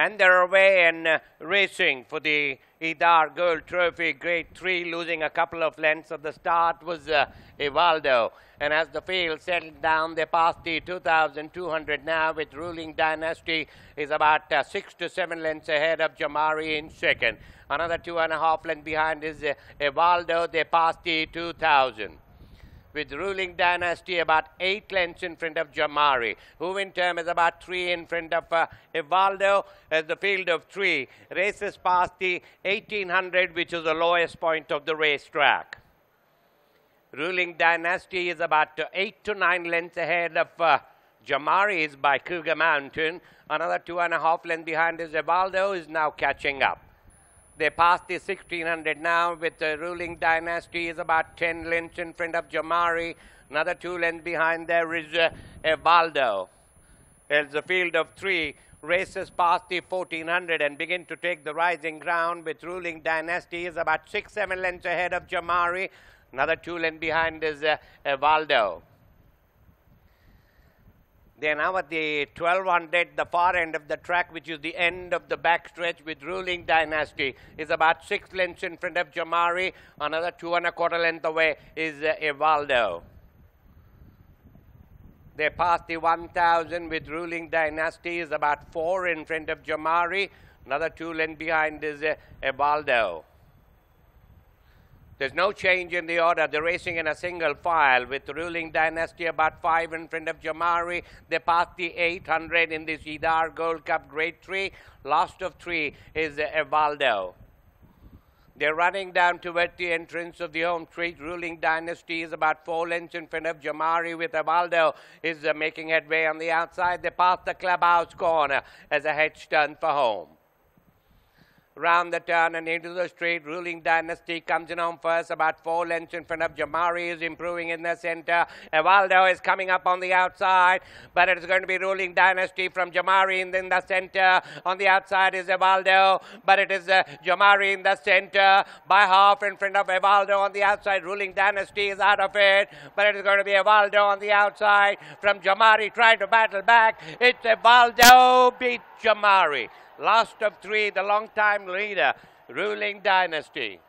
and they're away and uh, racing for the Idar Gold Trophy Grade 3, losing a couple of lengths at the start was uh, Evaldo. And as the field settled down, they passed the 2,200 now with ruling dynasty is about uh, six to seven lengths ahead of Jamari in second. Another two and a half lengths behind is uh, Evaldo. They passed the 2,000 with ruling dynasty about eight lengths in front of Jamari, who in turn is about three in front of uh, Evaldo at uh, the field of three. Races past the 1800, which is the lowest point of the racetrack. Ruling dynasty is about uh, eight to nine lengths ahead of uh, Jamari is by Cougar Mountain. Another two and a half lengths behind is Evaldo is now catching up. They passed the 1600 now with the ruling dynasty is about 10 lengths in front of Jamari. Another two lengths behind there is uh, Evaldo. It's a field of three races past the 1400 and begin to take the rising ground with ruling dynasty is about six, seven lengths ahead of Jamari. Another two lengths behind is uh, Evaldo. They're now at the 1200, the far end of the track, which is the end of the backstretch with ruling dynasty. Is about six lengths in front of Jamari. Another two and a quarter length away is uh, Evaldo. They passed the 1,000 with ruling dynasty. Is about four in front of Jamari. Another two lengths behind is uh, Evaldo. There's no change in the order. They're racing in a single file with ruling dynasty about five in front of Jamari. They passed the 800 in this Idar Gold Cup grade three. Last of three is uh, Evaldo. They're running down toward the entrance of the home street. Ruling Dynasty is about four lengths in front of Jamari with Evaldo is uh, making headway on the outside. They pass the clubhouse corner as a head turn for home round the turn and into the straight. Ruling Dynasty comes in on first, about four lengths in front of Jamari is improving in the center. Evaldo is coming up on the outside, but it is going to be Ruling Dynasty from Jamari in, in the center. On the outside is Evaldo, but it is uh, Jamari in the center by half in front of Evaldo on the outside. Ruling Dynasty is out of it, but it is going to be Evaldo on the outside from Jamari trying to battle back. It's Evaldo beat Jamari last of three, the long-time leader, ruling dynasty.